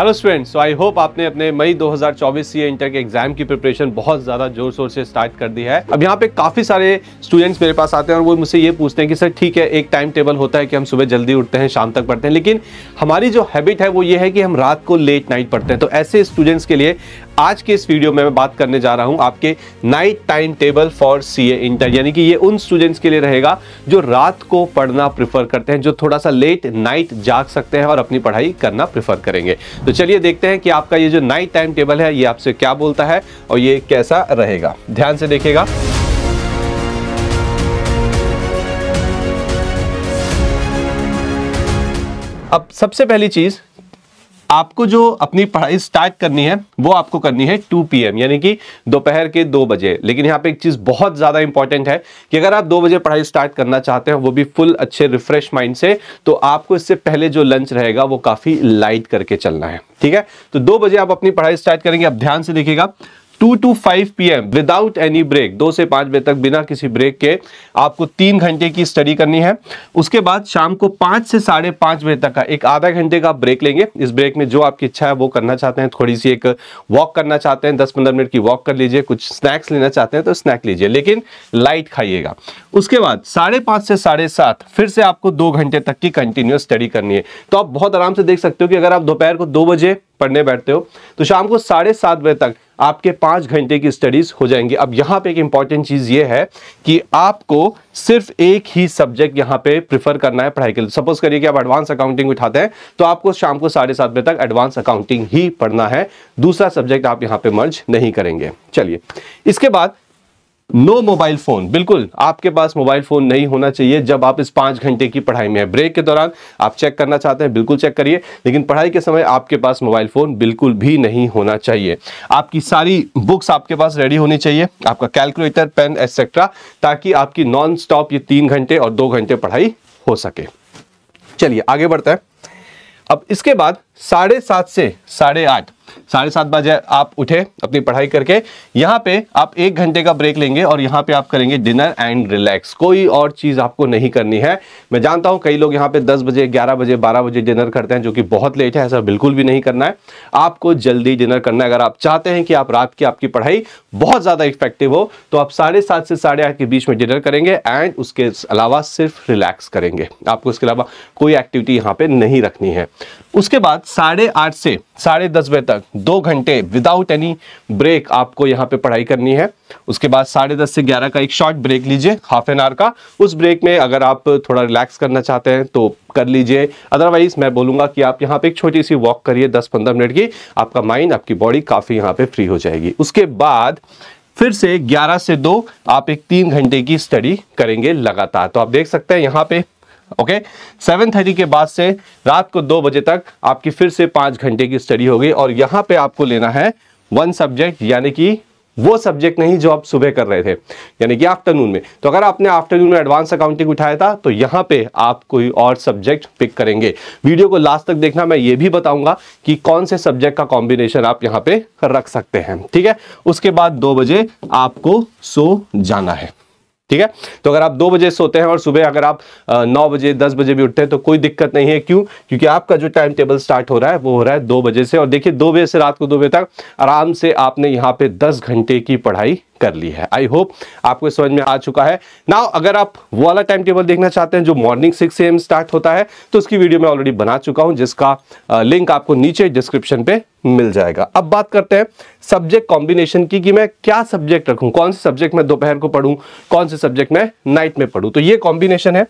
hello students so I hope आपने अपने मई 2024 सीए इंटर के एग्जाम की प्रिपरेशन बहुत ज़्यादा जोर शोर से स्टार्ट कर दी है अब यहाँ पे काफ़ी सारे स्टूडेंट्स मेरे पास आते हैं और वो मुझसे ये पूछते हैं कि सर ठीक है एक टाइम टेबल होता है कि हम सुबह जल्दी उठते हैं शाम तक पढ़ते हैं लेकिन हमारी जो हैबिट है वो ये है कि हम रात को लेट नाइट पढ़ते हैं तो ऐसे स्टूडेंट्स के लिए आज के इस वीडियो में मैं बात करने जा रहा हूं आपके night time table for C A inter यानी कि ये उन स्टूडेंट्स के लिए रहेगा जो रात को पढ़ना प्रेफर करते हैं जो थोड़ा सा लेट नाइट जाग सकते हैं और अपनी पढ़ाई करना प्रेफर करेंगे तो चलिए देखते हैं कि आपका ये जो नाइट टाइम टेबल है ये आपसे क्या बोलता है और ये कैसा रहेगा ध्यान से देखेगा अब सबसे पहली चीज़ आपको जो अपनी पढ़ाई स्टार्ट करनी है वो आपको करनी है 2 पीएम यानी कि दोपहर के दो बजे लेकिन यहाँ पे एक चीज़ बहुत ज़्यादा इंपॉर्टेंट है कि अगर आप दो बजे पढ़ाई स्टार्ट करना चाहते हैं वो भी फुल अच्छे रिफ्रेश माइंड से तो आपको इससे पहले जो लंच रहेगा वो काफ़ी लाइट करके चलना है ठीक है तो दो बजे आप अपनी पढ़ाई स्टार्ट करेंगे आप ध्यान से देखिएगा two to five P M without any break दो से पांच बजे तक बिना किसी ब्रेक के आपको तीन घंटे की स्टडी करनी है उसके बाद शाम को पाँच से साढ़े पांच बजे तक का एक आधा घंटे का ब्रेक लेंगे इस ब्रेक में जो आपकी इच्छा है वो करना चाहते हैं थोड़ी सी एक वॉक करना चाहते हैं दस पंद्रह मिनट की वॉक कर लीजिए कुछ स्नैक्स लेना चाहते हैं तो स्नैक लीजिए लेकिन लाइट खाइएगा उसके बाद साढ़े पांच से साढ़े सात फिर से आपको दो घंटे तक की कंटिन्यूस स्टडी करनी है तो आप बहुत आराम से देख सकते हो कि अगर आप दोपहर को दो बजे पढ़ने बैठते हो तो शाम को साढ़े सात बजे तक आपके पांच घंटे की स्टडीज़ हो जाएंगी अब यहां पे एक इंपॉर्टेंट चीज़ ये है कि आपको सिर्फ एक ही सब्जेक्ट यहां पे प्रिफर करना है पढ़ाई के लिए सपोज करिए कि आप एडवांस अकाउंटिंग उठाते हैं तो आपको शाम को साढ़े सात बजे तक एडवांस अकाउंटिंग ही पढ़ना है दूसरा सब्जेक्ट आप यहां पे मर्ज नहीं करेंगे चलिए इसके बाद नो मोबाइल फोन बिल्कुल आपके पास मोबाइल फोन नहीं होना चाहिए जब आप इस पांच घंटे की पढ़ाई में है ब्रेक के दौरान आप चेक करना चाहते हैं बिल्कुल चेक करिए लेकिन पढ़ाई के समय आपके पास मोबाइल फोन बिल्कुल भी नहीं होना चाहिए आपकी सारी बुक्स आपके पास रेडी होनी चाहिए आपका कैलकुलेटर पेन एक्सेट्रा ताकि आपकी नॉन स्टॉप ये तीन घंटे और दो घंटे पढ़ाई हो सके चलिए आगे बढ़ते हैं अब इसके बाद साढ़े सात से साढ़े आठ साढ़े सात बजे आप उठे अपनी पढ़ाई करके यहाँ पे आप एक घंटे का ब्रेक लेंगे और यहाँ पे आप करेंगे डिनर एंड रिलैक्स कोई और चीज़ आपको नहीं करनी है मैं जानता हूँ कई लोग यहाँ पे दस बजे ग्यारह बजे बारह बजे डिनर करते हैं जो कि बहुत लेट है ऐसा बिल्कुल भी नहीं करना है आपको जल्दी डिनर करना है अगर आप चाहते हैं कि आप रात की आपकी पढ़ाई बहुत ज़्यादा इफेक्टिव हो तो आप साढ़े सात से साढ़े आठ के बीच में डिनर करेंगे एंड उसके अलावा सिर्फ रिलैक्स करेंगे आपको इसके अलावा कोई एक्टिविटी यहाँ पे नहीं रखनी है उसके बाद साढ़े आठ से साढ़े दस बजे तक दो घंटे विदाउट एनी ब्रेक आपको यहाँ पे पढ़ाई करनी है उसके बाद साढ़े दस से ग्यारह का एक शॉर्ट ब्रेक लीजिए हाफ एन आवर का उस ब्रेक में अगर आप थोड़ा रिलैक्स करना चाहते हैं तो कर लीजिए अदरवाइज मैं बोलूंगा कि आप यहाँ पे एक छोटी सी वॉक करिए दस पंद्रह मिनट की आपका माइंड आपकी बॉडी काफ़ी यहाँ पे फ्री हो जाएगी उसके बाद फिर से 11 से 2 आप एक तीन घंटे की स्टडी करेंगे लगातार तो आप देख सकते हैं यहाँ पे ओके सेवन थर्टी के बाद से रात को दो बजे तक आपकी फिर से पांच घंटे की स्टडी होगी और यहां पे आपको लेना है वन सब्जेक्ट यानी कि वो सब्जेक्ट नहीं जो आप सुबह कर रहे थे यानी कि आफ्टरनून में तो अगर आपने आफ्टरनून में एडवांस अकाउंटिंग उठाया था तो यहाँ पे आप कोई और सब्जेक्ट पिक करेंगे वीडियो को लास्ट तक देखना मैं ये भी बताऊंगा कि कौन से सब्जेक्ट का कॉम्बिनेशन आप यहाँ पे रख सकते हैं ठीक है उसके बाद दो बजे आपको सो जाना है ठीक है तो अगर आप दो बजे सोते हैं और सुबह अगर आप नौ बजे दस बजे भी उठते हैं तो कोई दिक्कत नहीं है क्यों क्योंकि आपका जो टाइम टेबल स्टार्ट हो रहा है वो हो रहा है दो बजे से और देखिए दो बजे से रात को दो बजे तक आराम से आपने यहाँ पे दस घंटे की पढ़ाई कर ली है आई होप आपको समझ में आ चुका है नाउ अगर आप वो वाला टाइम टेबल देखना चाहते हैं जो मॉर्निंग सिक्स एम स्टार्ट होता है तो उसकी वीडियो मैं ऑलरेडी बना चुका हूं जिसका लिंक आपको नीचे डिस्क्रिप्शन पे मिल जाएगा अब बात करते हैं सब्जेक्ट कॉम्बिनेशन की कि मैं क्या सब्जेक्ट रखूं कौन से सब्जेक्ट मैं दोपहर को पढ़ूं कौन से सब्जेक्ट मैं नाइट में पढ़ूं तो ये कॉम्बिनेशन है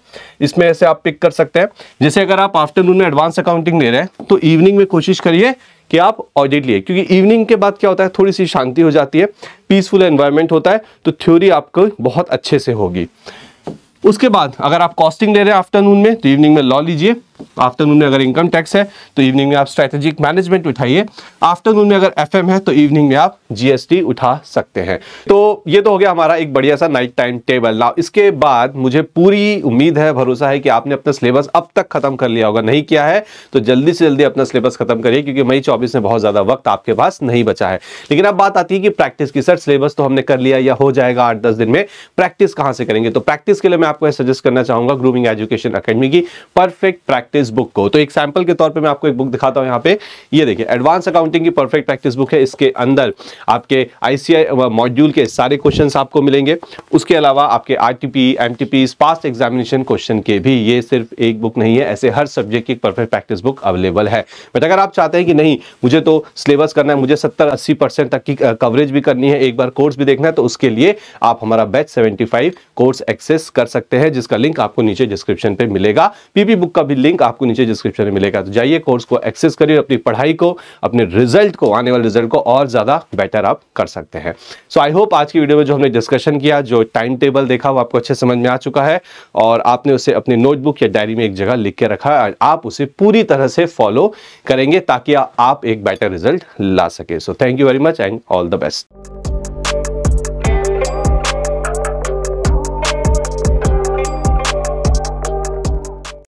इसमें ऐसे आप पिक कर सकते हैं जैसे अगर आप आफ्टरनून में एडवांस अकाउंटिंग ले रहे हैं तो इवनिंग में कोशिश करिए कि आप ऑडिट लिए क्योंकि इवनिंग के बाद क्या होता है थोड़ी सी शांति हो जाती है पीसफुल एनवायरमेंट होता है तो थ्योरी आपको बहुत अच्छे से होगी उसके बाद अगर आप कॉस्टिंग ले रहे हैं आफ्टरनून में तो इवनिंग में लॉ लीजिए आफ्टरनून में अगर इनकम टैक्स है तो इवनिंग में आप स्ट्रेटेजिक मैनेजमेंट उठाइए आफ्टरनून में अगर एफ है तो इवनिंग में आप जीएसटी उठा सकते हैं तो ये तो हो गया हमारा एक बढ़िया सा नाइट टाइम टेबल ना इसके बाद मुझे पूरी उम्मीद है भरोसा है कि आपने अपना सिलेबस अब तक खत्म कर लिया होगा नहीं किया है तो जल्दी से जल्दी अपना सिलेबस खत्म करिए क्योंकि मई चौबीस में बहुत ज्यादा वक्त आपके पास नहीं बचा है लेकिन अब बात आती है कि प्रैक्टिस की सर सिलेबस तो हमने कर लिया या हो जाएगा आठ दस दिन में प्रैक्टिस कहां से करेंगे तो प्रैक्टिस के लिए मैं आपको सजेस्ट करना चाहूंगा ग्रूमिंग एजुकेशन अकेडमी की परफेक्ट प्रैक्टिस प्रैक्टिस बुक को तो एग्जाम्पल के तौर पर मैं आपको एक बुक दिखाता हूँ यहाँ पे ये देखिए एडवांस अकाउंटिंग की परफेक्ट प्रैक्टिस बुक है इसके अंदर आपके आईसीआई मॉड्यूल के सारे क्वेश्चन आपको मिलेंगे उसके अलावा आपके R T pass examination question के भी ये सिर्फ एक बुक नहीं है ऐसे हर सब्जेक्ट की परफेक्ट प्रैक्टिस बुक अवेलेबल है बट अगर आप चाहते हैं कि नहीं मुझे तो सिलेबस करना है मुझे सत्तर अस्सी परसेंट तक की कवरेज भी करनी है एक बार कोर्स भी देखना है तो उसके लिए आप हमारा बैच 75 कोर्स एक्सेस कर सकते हैं जिसका लिंक आपको नीचे डिस्क्रिप्शन पे मिलेगा पीपी बुक का भी लिंक लिंक आपको नीचे डिस्क्रिप्शन में मिलेगा तो जाइए कोर्स को एक्सेस करिए अपनी पढ़ाई को अपने रिजल्ट को आने वाले रिजल्ट को और ज़्यादा बेटर आप कर सकते हैं सो आई होप आज की वीडियो में जो हमने डिस्कशन किया जो टाइम टेबल देखा वो आपको अच्छे समझ में आ चुका है और आपने उसे अपने नोटबुक या डायरी में एक जगह लिख के रखा है आप उसे पूरी तरह से फॉलो करेंगे ताकि आप एक बेटर रिजल्ट ला सके so thank you very much and all the best